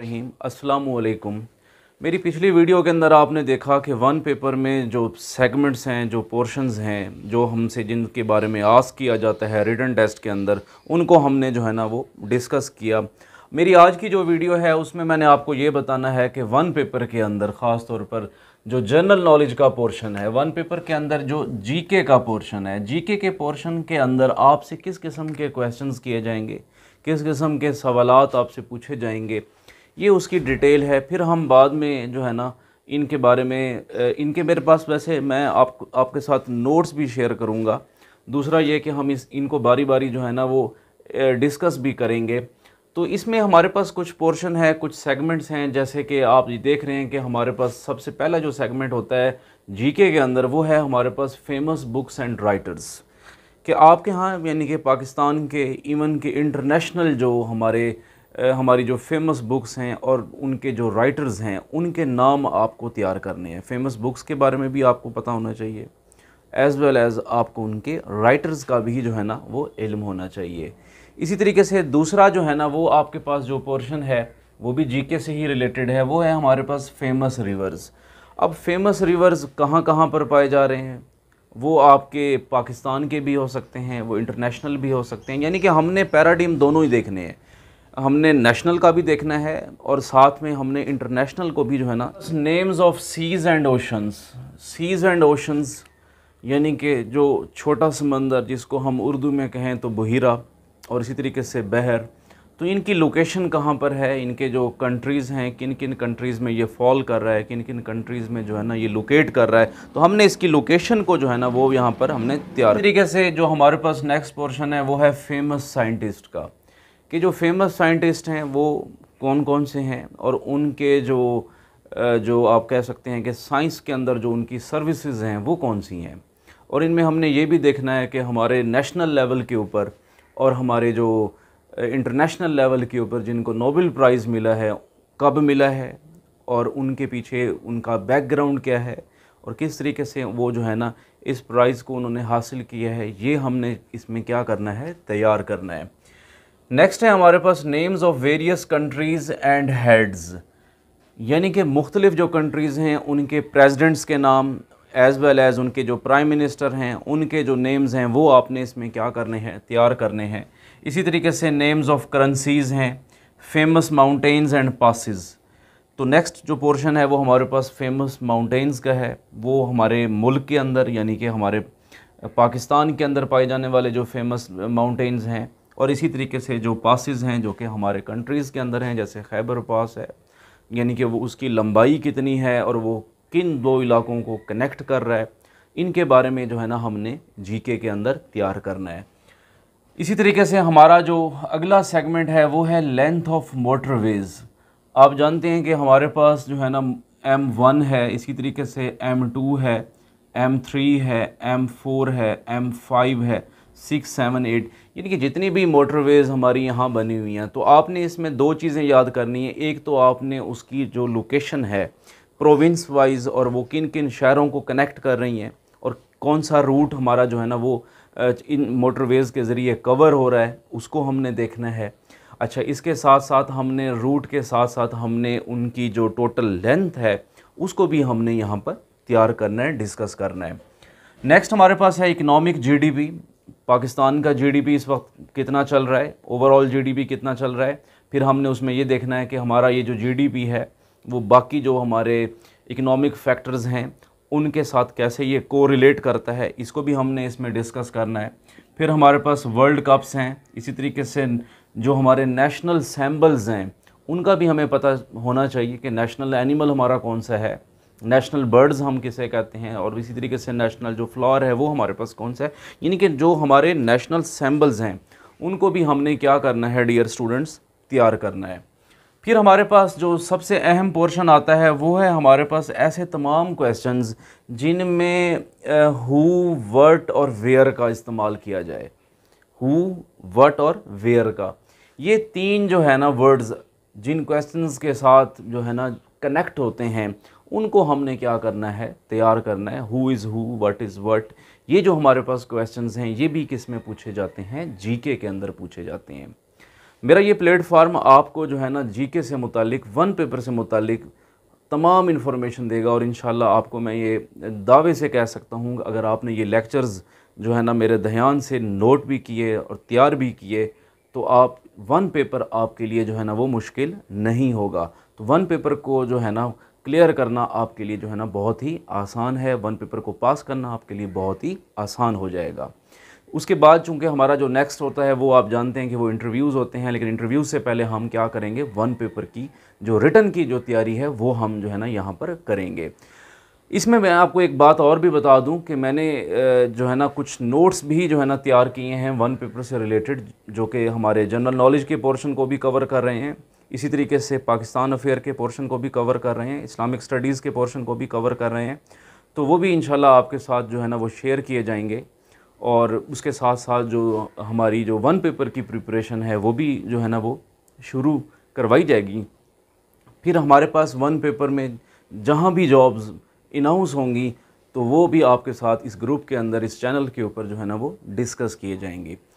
रहीम अस्सलाम मेरी पिछली वीडियो के अंदर आपने देखा कि वन पेपर में जो सेगमेंट्स हैं जो पोर्शंस हैं जो हमसे जिनके बारे में आस किया जाता है रिटर्न टेस्ट के अंदर उनको हमने जो है ना वो डिस्कस किया मेरी आज की जो वीडियो है उसमें मैंने आपको ये बताना है कि वन पेपर के अंदर ख़ास तौर पर जो जनरल नॉलेज का पोर्शन है वन पेपर के अंदर जो जीके का पोर्शन है जीके के पोर्शन के अंदर आपसे किस किस्म के क्वेश्चंस किए जाएंगे किस किस्म के सवालत आपसे पूछे जाएंगे ये उसकी डिटेल है फिर हम बाद में जो है ना इनके बारे में इनके मेरे पास वैसे मैं आप आपके साथ नोट्स भी शेयर करूँगा दूसरा ये कि हम इस इनको बारी बारी जो है ना वो डिस्कस भी करेंगे तो इसमें हमारे पास कुछ पोर्शन है कुछ सेगमेंट्स हैं जैसे कि आप ये देख रहे हैं कि हमारे पास सबसे पहला जो सेगमेंट होता है जीके के अंदर वो है हमारे पास फेमस बुक्स एंड राइटर्स कि आपके यहाँ यानी कि पाकिस्तान के इवन के इंटरनेशनल जो हमारे हमारी जो फेमस बुक्स हैं और उनके जो राइटर्स हैं उनके नाम आपको तैयार करने हैं फेमस बुक्स के बारे में भी आपको पता होना चाहिए एज़ वेल एज़ आपको उनके राइटर्स का भी जो है ना वो इल्म होना चाहिए इसी तरीके से दूसरा जो है ना वो आपके पास जो पोर्शन है वो भी जीके से ही रिलेटेड है वो है हमारे पास फेमस रिवर्स अब फेमस रिवर्स कहाँ कहाँ पर पाए जा रहे हैं वो आपके पाकिस्तान के भी हो सकते हैं वो इंटरनेशनल भी हो सकते हैं यानी कि हमने पैराडीम दोनों ही देखने हैं हमने नेशनल का भी देखना है और साथ में हमने इंटरनेशनल को भी जो है ना names of seas and oceans seas and oceans यानी कि जो छोटा समंदर जिसको हम उर्दू में कहें तो बहिरा और इसी तरीके से बहर तो इनकी लोकेशन कहाँ पर है इनके जो कंट्रीज़ हैं किन किन कंट्रीज़ में ये फॉल कर रहा है किन किन कंट्रीज़ में जो है ना ये लोकेट कर रहा है तो हमने इसकी लोकेशन को जो है ना वो यहाँ पर हमने तैयार तरीके से जो हमारे पास नेक्स्ट पोर्शन है वो है फेमस साइंटिस्ट का कि जो फेमस साइंटिस्ट हैं वो कौन कौन से हैं और उनके जो जो आप कह सकते हैं कि साइंस के अंदर जो उनकी सर्विसेज हैं वो कौन सी हैं और इनमें हमने ये भी देखना है कि हमारे नेशनल लेवल के ऊपर और हमारे जो इंटरनेशनल लेवल के ऊपर जिनको नोबेल प्राइज़ मिला है कब मिला है और उनके पीछे उनका बैकग्राउंड क्या है और किस तरीके से वो जो है ना इस प्राइज़ को उन्होंने हासिल किया है ये हमने इसमें क्या करना है तैयार करना है नेक्स्ट है हमारे पास names of various countries and heads यानी कि मुख्तलिफ़ जो कंट्रीज़ हैं उनके प्रेसिडेंट्स के नाम एज़ वेल एज़ उनके जो प्राइम मिनिस्टर हैं उनके जो नेम्स हैं वो आपने इसमें क्या करने हैं तैयार करने हैं इसी तरीके से नेम्स ऑफ करेंसीज़ हैं फेमस माउंटेन्स एंड पासिस तो नेक्स्ट जो पोर्शन है वो हमारे पास फेमस माउंटेन्स का है वो हमारे मुल्क के अंदर यानी कि हमारे पाकिस्तान के अंदर पाए जाने वाले जो फेमस माउंटेन्स हैं और इसी तरीके से जो पासिस हैं जो कि हमारे कंट्रीज़ के अंदर हैं जैसे खैबर पास है यानी कि वो उसकी लंबाई कितनी है और वो किन दो इलाकों को कनेक्ट कर रहा है इनके बारे में जो है ना हमने जीके के अंदर तैयार करना है इसी तरीके से हमारा जो अगला सेगमेंट है वो है लेंथ ऑफ मोटरवेज़ आप जानते हैं कि हमारे पास जो है ना एम वन है इसी तरीके से एम टू है एम थ्री है एम फोर है एम फाइव है सिक्स सेवन एट यानी कि जितनी भी मोटरवेज़ हमारी यहाँ बनी हुई हैं तो आपने इसमें दो चीज़ें याद करनी है एक तो आपने उसकी जो लोकेशन है प्रोविंस वाइज और वो किन किन शहरों को कनेक्ट कर रही हैं और कौन सा रूट हमारा जो है ना वो इन मोटरवेज़ के ज़रिए कवर हो रहा है उसको हमने देखना है अच्छा इसके साथ साथ हमने रूट के साथ साथ हमने उनकी जो टोटल लेंथ है उसको भी हमने यहाँ पर तैयार करना है डिस्कस करना है नेक्स्ट हमारे पास है इकोनॉमिक जीडीपी पाकिस्तान का जीडीपी इस वक्त कितना चल रहा है ओवरऑल जीडीपी कितना चल रहा है फिर हमने उसमें ये देखना है कि हमारा ये जो जीडीपी है वो बाकी जो हमारे इकोनॉमिक फैक्टर्स हैं उनके साथ कैसे ये कोरिलेट करता है इसको भी हमने इसमें डिस्कस करना है फिर हमारे पास वर्ल्ड कप्स हैं इसी तरीके से जो हमारे नेशनल सैम्बल्स हैं उनका भी हमें पता होना चाहिए कि नेशनल एनिमल हमारा कौन सा है नेशनल बर्ड्स हम किसे कहते हैं और इसी तरीके से नेशनल जो फ्लावर है वो हमारे पास कौन सा है यानी कि जो हमारे नेशनल सैम्बल्स हैं उनको भी हमने क्या करना है डियर स्टूडेंट्स तैयार करना है फिर हमारे पास जो सबसे अहम पोर्शन आता है वो है हमारे पास ऐसे तमाम क्वेश्चंस जिनमें हु वट और वेयर का इस्तेमाल किया जाए हु वट और वेयर का ये तीन जो है ना वर्ड्स जिन क्वेश्चंस के साथ जो है ना कनेक्ट होते हैं उनको हमने क्या करना है तैयार करना है who is who what is what ये जो हमारे पास क्वेश्चन हैं ये भी किस में पूछे जाते हैं जी के अंदर पूछे जाते हैं मेरा ये प्लेटफार्म आपको जो है ना जीके से मुतलिक वन पेपर से मुतलिक तमाम इन्फॉर्मेशन देगा और इन आपको मैं ये दावे से कह सकता हूँ अगर आपने ये लेक्चर्स जो है ना मेरे ध्यान से नोट भी किए और तैयार भी किए तो आप वन पेपर आपके लिए जो है ना वो मुश्किल नहीं होगा तो वन पेपर को जो है ना क्लियर करना आपके लिए जो है ना बहुत ही आसान है वन पेपर को पास करना आपके लिए बहुत ही आसान हो जाएगा उसके बाद चूंकि हमारा जो नेक्स्ट होता है वो आप जानते हैं कि वो इंटरव्यूज़ होते हैं लेकिन इंटरव्यूज़ से पहले हम क्या करेंगे वन पेपर की जो रिटर्न की जो तैयारी है वो हम जो है ना यहाँ पर करेंगे इसमें मैं आपको एक बात और भी बता दूं कि मैंने जो है ना कुछ नोट्स भी जो है ना तैयार किए हैं वन पेपर से रिलेटेड जो कि हमारे जनरल नॉलेज के पोर्शन को भी कवर कर रहे हैं इसी तरीके से पाकिस्तान अफेयर के पोर्शन को भी कवर कर रहे हैं इस्लामिक स्टडीज़ के पोर्शन को भी कवर कर रहे हैं तो वो भी इन आपके साथ जो है ना वो शेयर किए जाएंगे और उसके साथ साथ जो हमारी जो वन पेपर की प्रिपरेशन है वो भी जो है ना वो शुरू करवाई जाएगी फिर हमारे पास वन पेपर में जहाँ भी जॉब्स इनाउंस होंगी तो वो भी आपके साथ इस ग्रुप के अंदर इस चैनल के ऊपर जो है ना वो डिस्कस किए जाएंगे